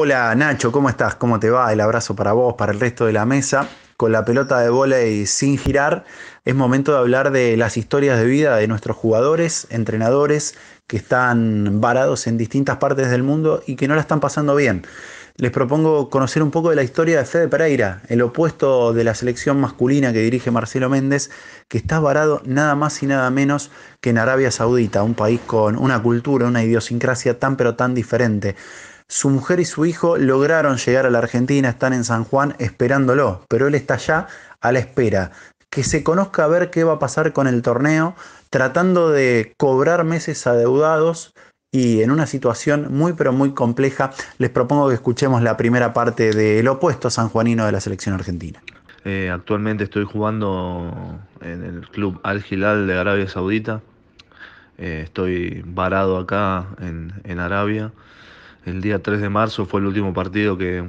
Hola Nacho, ¿cómo estás? ¿Cómo te va? El abrazo para vos, para el resto de la mesa. Con la pelota de y sin girar, es momento de hablar de las historias de vida de nuestros jugadores, entrenadores que están varados en distintas partes del mundo y que no la están pasando bien. Les propongo conocer un poco de la historia de Fede Pereira, el opuesto de la selección masculina que dirige Marcelo Méndez, que está varado nada más y nada menos que en Arabia Saudita, un país con una cultura, una idiosincrasia tan pero tan diferente. Su mujer y su hijo lograron llegar a la Argentina, están en San Juan esperándolo, pero él está ya a la espera. Que se conozca a ver qué va a pasar con el torneo, tratando de cobrar meses adeudados y en una situación muy pero muy compleja. Les propongo que escuchemos la primera parte del opuesto sanjuanino de la selección argentina. Eh, actualmente estoy jugando en el club Al Hilal de Arabia Saudita. Eh, estoy varado acá en, en Arabia el día 3 de marzo fue el último partido que,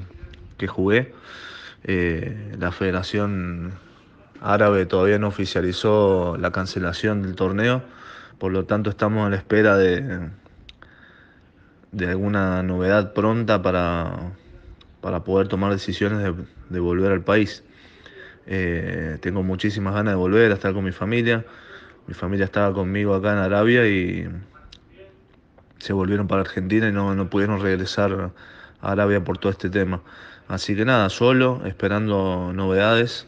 jugué. Eh, la Federación Árabe todavía no oficializó la cancelación del torneo, por lo tanto estamos a la espera de, de alguna novedad pronta para, para poder tomar decisiones de, volver al país. Eh, tengo muchísimas ganas de volver a estar con mi familia. Mi familia estaba conmigo acá en Arabia y, se volvieron para Argentina y no, no pudieron regresar a Arabia por todo este tema. Así que nada, solo, esperando novedades,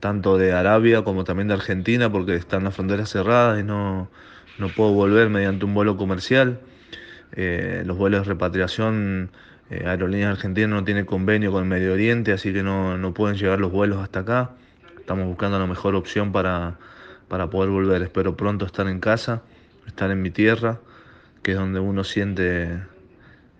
tanto de Arabia como también de Argentina, porque están las fronteras cerradas y no, no puedo volver mediante un vuelo comercial. Eh, los vuelos de repatriación, eh, Aerolíneas Argentinas no tiene convenio con el Medio Oriente, así que no, no, pueden llegar los vuelos hasta acá. Estamos buscando la mejor opción para, para poder volver. Espero pronto estar en casa, estar en mi tierra que es donde uno siente,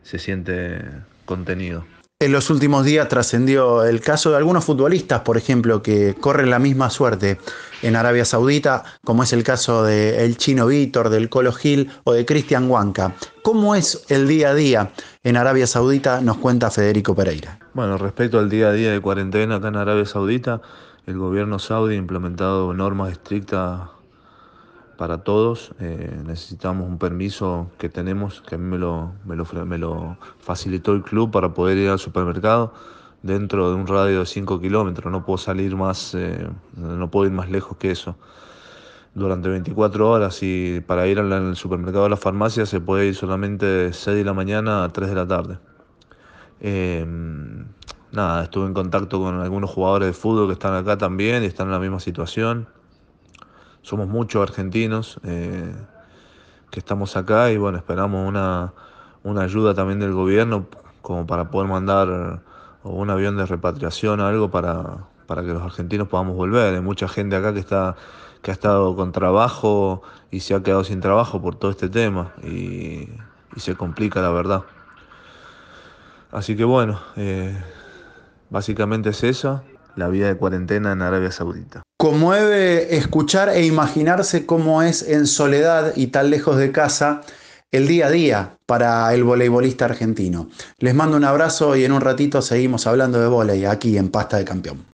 se siente contenido. En los últimos días trascendió el caso de algunos futbolistas, por ejemplo, que corren la misma suerte en Arabia Saudita, como es el caso del chino Víctor, del Colo Gil o de Cristian Huanca. ¿Cómo es el día a día en Arabia Saudita? Nos cuenta Federico Pereira. Bueno, respecto al día a día de cuarentena acá en Arabia Saudita, el gobierno saudí ha implementado normas estrictas para todos. Eh, necesitamos un permiso que tenemos, que a mí me lo, facilitó el club para poder ir al supermercado dentro de un radio de 5 kilómetros. No puedo salir más, eh, no puedo ir más lejos que eso. Durante 24 horas y para ir al supermercado a la farmacia se puede ir solamente de 6 de la mañana a 3 de la tarde. Em, nada, estuve en contacto con algunos jugadores de fútbol que están acá también y están en la misma situación somos muchos argentinos eh, que estamos acá y bueno, esperamos una, una ayuda también del gobierno como para poder mandar un avión de repatriación o algo para, que los argentinos podamos volver. Hay mucha gente acá que está que ha estado con trabajo y se ha quedado sin trabajo por todo este tema y, se complica la verdad. Así que bueno, eh, básicamente es esa, la vida de cuarentena en Arabia Saudita. Conmueve escuchar e imaginarse cómo es en soledad y tan lejos de casa el día a día para el voleibolista argentino. Les mando un abrazo y en un ratito seguimos hablando de voleibol aquí en Pasta de Campeón.